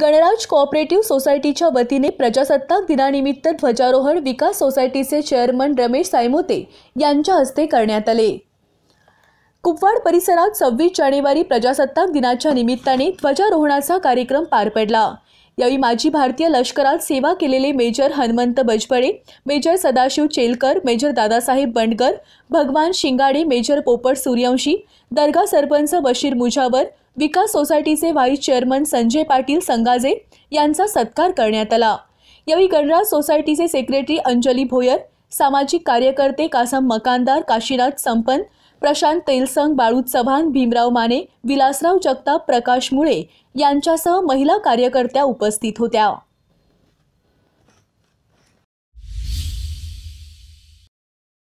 गणराज cooperative सोसायटीच्या वतीने प्रजासत्ताक दिनानिमित्त ध्वजारोहण विकास सोसायटीचे चेअरमन रमेश सायमोते यांच्या हस्ते करण्यात आले कुपवाड परिसरात सव्वीस जानेवारी प्रजासत्ताक दिनाच्या निमित्ताने ध्वजारोहणाचा कार्यक्रम पार पडला यावेळी माजी भारतीय लष्करात सेवा केलेले major Hanumant Bajpade major Sadashiv Chelkar major Dadasaheb Bandgar Bhagwan Shingade major पोपट सूर्यवंशी दर्गा सरपंच बशीर मुजावर विकास सोसायटीचे व्हाईस चेअरमन संजय पाटील संगाजे यांचा सत्कार करण्यात आला यावेळी गणराज सोसायटीचे सेक्रेटरी अंजली भोयर सामाजिक कार्यकर्ते कासम मकानदार काशीनाथ संपन्न प्रशांत तेलसंग बाळू चव्हाण भीमराव माने विलासराव जगताप प्रकाश मुळे यांच्यासह महिला कार्यकर्त्या उपस्थित होत्या